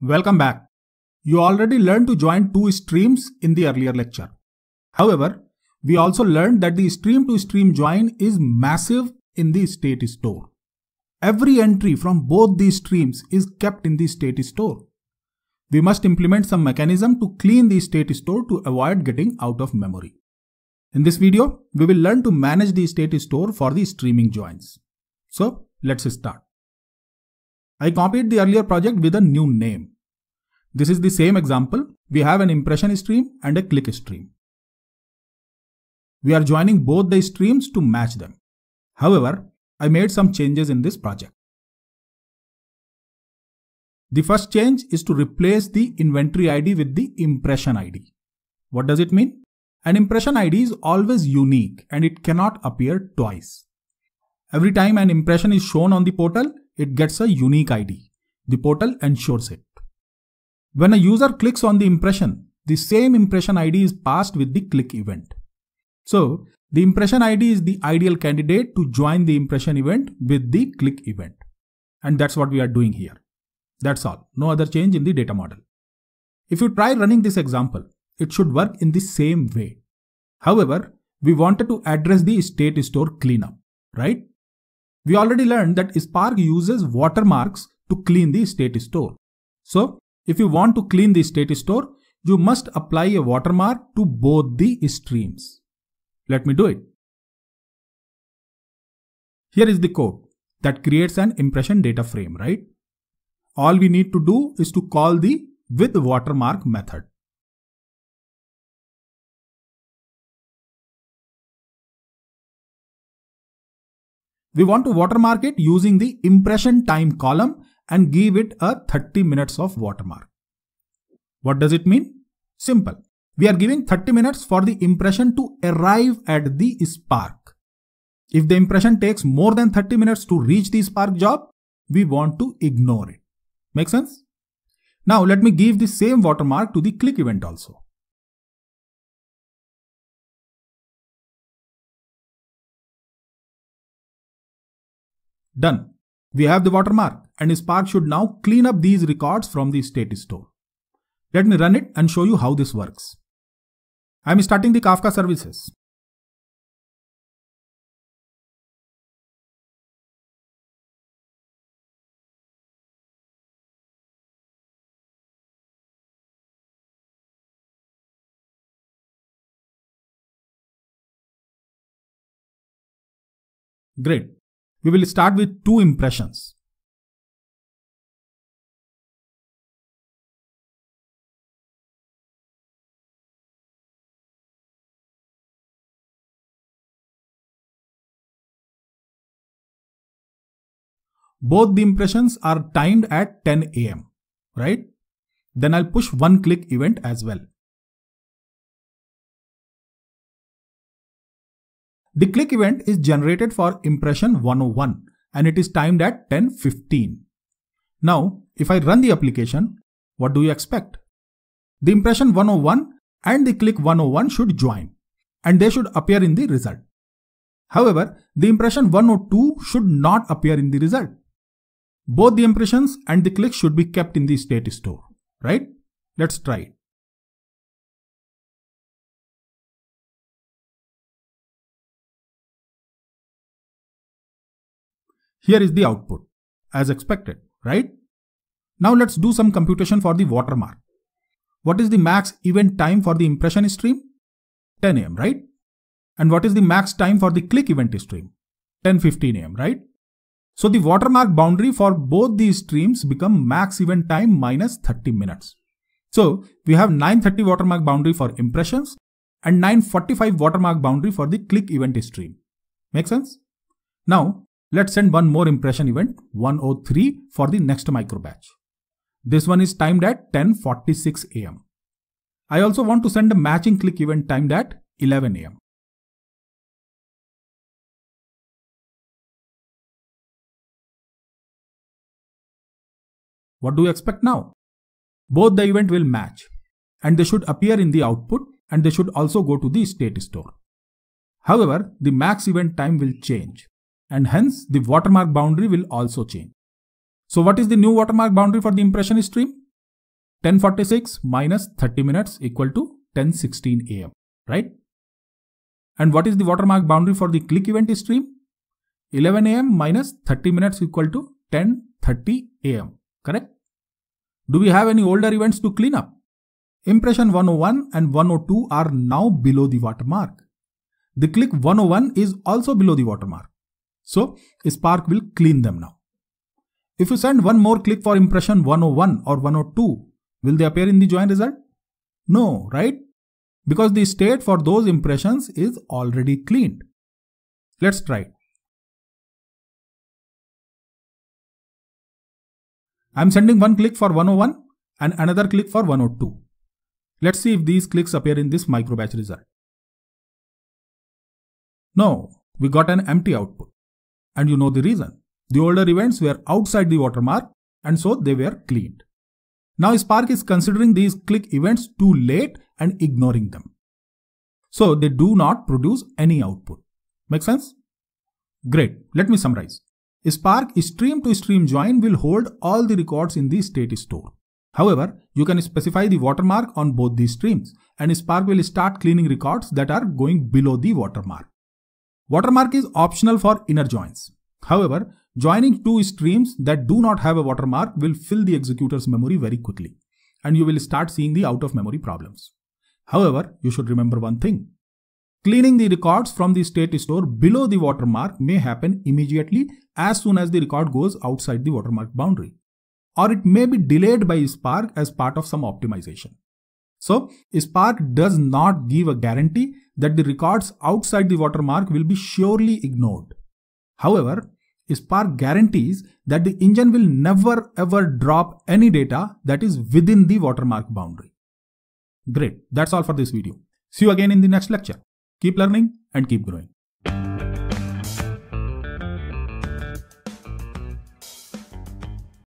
Welcome back. You already learned to join two streams in the earlier lecture. However, we also learned that the stream to stream join is massive in the state store. Every entry from both these streams is kept in the state store. We must implement some mechanism to clean the state store to avoid getting out of memory. In this video, we will learn to manage the state store for the streaming joins. So let's start. I copied the earlier project with a new name. This is the same example. We have an impression stream and a click stream. We are joining both the streams to match them. However, I made some changes in this project. The first change is to replace the inventory ID with the impression ID. What does it mean? An impression ID is always unique and it cannot appear twice. Every time an impression is shown on the portal, it gets a unique ID. The portal ensures it. When a user clicks on the impression, the same impression ID is passed with the click event. So, the impression ID is the ideal candidate to join the impression event with the click event. And that's what we are doing here. That's all. No other change in the data model. If you try running this example, it should work in the same way. However, we wanted to address the state store cleanup, right? We already learned that Spark uses watermarks to clean the state store. So if you want to clean the state store, you must apply a watermark to both the streams. Let me do it. Here is the code that creates an impression data frame, right? All we need to do is to call the with watermark method. We want to watermark it using the impression time column and give it a 30 minutes of watermark. What does it mean? Simple. We are giving 30 minutes for the impression to arrive at the spark. If the impression takes more than 30 minutes to reach the spark job, we want to ignore it. Make sense? Now let me give the same watermark to the click event also. Done. We have the watermark and Spark should now clean up these records from the state store. Let me run it and show you how this works. I am starting the Kafka services. Great. We will start with two impressions. Both the impressions are timed at 10 am, right? Then I'll push one click event as well. The click event is generated for impression 101 and it is timed at 10.15. Now, if I run the application, what do you expect? The impression 101 and the click 101 should join and they should appear in the result. However, the impression 102 should not appear in the result. Both the impressions and the click should be kept in the state store, right? Let's try it. Here is the output, as expected, right? Now let's do some computation for the watermark. What is the max event time for the impression stream? 10 am, right? And what is the max time for the click event stream? 10.15 am, right? So the watermark boundary for both these streams become max event time minus 30 minutes. So we have 930 watermark boundary for impressions and 945 watermark boundary for the click event stream. Make sense? Now Let's send one more impression event 103 for the next micro batch. This one is timed at 10.46 am. I also want to send a matching click event timed at 11 am. What do you expect now? Both the event will match and they should appear in the output and they should also go to the state store. However, the max event time will change and hence the watermark boundary will also change. So what is the new watermark boundary for the impression stream? 1046 minus 30 minutes equal to 1016 am, right? And what is the watermark boundary for the click event stream? 11 am minus 30 minutes equal to 1030 am, correct? Do we have any older events to clean up? Impression 101 and 102 are now below the watermark. The click 101 is also below the watermark. So Spark will clean them now. If you send one more click for impression 101 or 102, will they appear in the join result? No, right? Because the state for those impressions is already cleaned. Let's try I'm sending one click for 101 and another click for 102. Let's see if these clicks appear in this micro batch result. No, we got an empty output. And you know the reason. The older events were outside the watermark and so they were cleaned. Now Spark is considering these click events too late and ignoring them. So they do not produce any output. Make sense? Great. Let me summarize. Spark stream to stream join will hold all the records in the state store. However, you can specify the watermark on both these streams and Spark will start cleaning records that are going below the watermark. Watermark is optional for inner joins. However, joining two streams that do not have a watermark will fill the executor's memory very quickly, and you will start seeing the out of memory problems. However, you should remember one thing. Cleaning the records from the state store below the watermark may happen immediately as soon as the record goes outside the watermark boundary, or it may be delayed by Spark as part of some optimization. So Spark does not give a guarantee that the records outside the watermark will be surely ignored. However, Spark guarantees that the engine will never ever drop any data that is within the watermark boundary. Great, that's all for this video. See you again in the next lecture. Keep learning and keep growing.